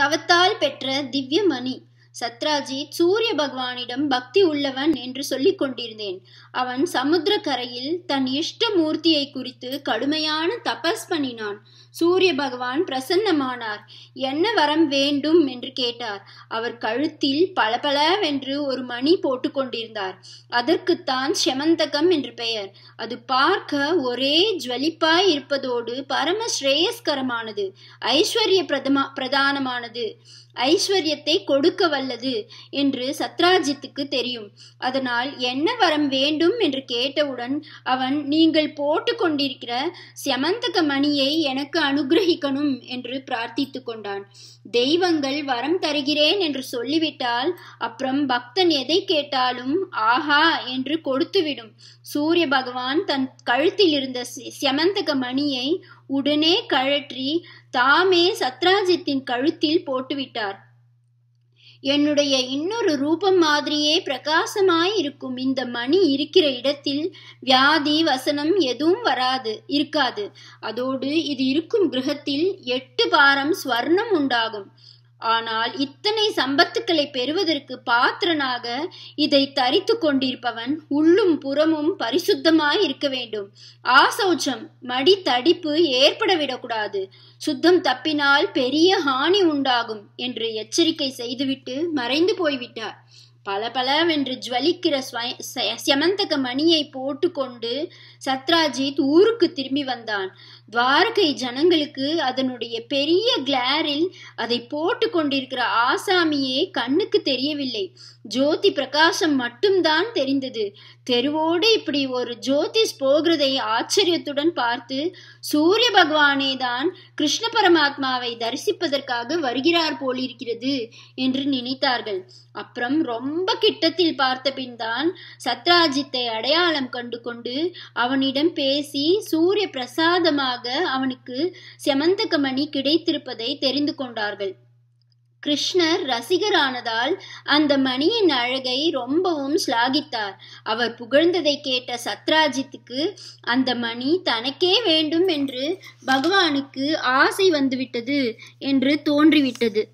தவத்தால் பெற்ற திவ்யமணி சத்ராஜித் சூரிய பகவானிடம் பக்தி உள்ளவன் என்று சொல்லிக் கொண்டிருந்தேன் அவன் சமுத்திர கரையில் தன் இஷ்ட மூர்த்தியை குறித்து கடுமையான தபஸ் பண்ணினான் சூரிய பகவான் பிரசன்னமானார் என்ன வரம் வேண்டும் என்று கேட்டார் அவர் கழுத்தில் பளபளவென்று ஒரு மணி போட்டு கொண்டிருந்தார் அதற்குத்தான் செமந்தகம் என்று பெயர் அது பார்க்க ஒரே ஜுவலிப்பாய் இருப்பதோடு பரம ஸ்ரேயஸ்கரமானது ஐஸ்வர்ய பிரதமா பிரதானமானது ஐஸ்வர்யத்தை கொடுக்க வல்லது என்று சத்ராஜித்துக்கு தெரியும் அதனால் என்ன வரம் வேண்டும் என்று கேட்டவுடன் அவன் நீங்கள் போட்டு கொண்டிருக்கிற செமந்தக மணியை எனக்கு அனுகிரகிக்கணும் என்று பிரார்த்தித்து கொண்டான் தெய்வங்கள் வரம் தருகிறேன் என்று சொல்லிவிட்டால் அப்புறம் பக்தன் எதை கேட்டாலும் ஆஹா என்று கொடுத்துவிடும் சூரிய பகவான் தன் கழுத்தில் இருந்த செமந்தக மணியை உடனே கழற்றி தாமே சத்ராஜித்தின் கழுத்தில் போட்டுவிட்டார் என்னுடைய இன்னொரு ரூபம் மாதிரியே பிரகாசமாயிருக்கும் இந்த மணி இருக்கிற இடத்தில் வியாதி வசனம் எதுவும் வராது இருக்காது அதோடு இது இருக்கும் கிரகத்தில் எட்டு வாரம் ஸ்வர்ணம் உண்டாகும் ஆனால் இத்தனை சம்பத்துக்களை பெறுவதற்கு பாத்திரனாக இதை தரித்து கொண்டிருப்பவன் உள்ளும் புறமும் பரிசுத்தமாய் இருக்க வேண்டும் ஆசௌச்சம் மடி தடிப்பு ஏற்பட விடக்கூடாது சுத்தம் தப்பினால் பெரிய ஹானி உண்டாகும் என்று எச்சரிக்கை செய்துவிட்டு மறைந்து போய்விட்டார் பல பலவென்று ஜுவலிக்கிற சமந்தக மணியை போட்டுக்கொண்டு சத்ராஜித் ஊருக்கு திரும்பி வந்தான் துவாரகை ஜனங்களுக்கு அதனுடைய பெரிய கிளாரில் அதை போட்டு கொண்டிருக்கிற ஆசாமியே கண்ணுக்கு தெரியவில்லை ஜோதி பிரகாசம் மட்டும்தான் தெரிந்தது தெருவோடு இப்படி ஒரு ஜோதிஷ் போகிறதை ஆச்சரியத்துடன் பார்த்து சூரிய பகவானே தான் கிருஷ்ண பரமாத்மாவை தரிசிப்பதற்காக வருகிறார் போலிருக்கிறது என்று நினைத்தார்கள் அப்புறம் ரொம்ப ரொம்ப கிட்டத்தில் தான் சத்ராஜித்தை அடையாளம் கண்டு கொண்டு அவனிடம் பேசி சூரிய பிரசாதமாக அவனுக்கு செமந்தகமணி கிடைத்திருப்பதை தெரிந்து கொண்டார்கள் கிருஷ்ணர் ரசிகரானதால் அந்த மணியின் அழகை ரொம்பவும் ஸ்லாகித்தார் அவர் புகழ்ந்ததை கேட்ட சத்ராஜித்துக்கு அந்த மணி தனக்கே வேண்டும் என்று பகவானுக்கு ஆசை வந்துவிட்டது என்று தோன்றிவிட்டது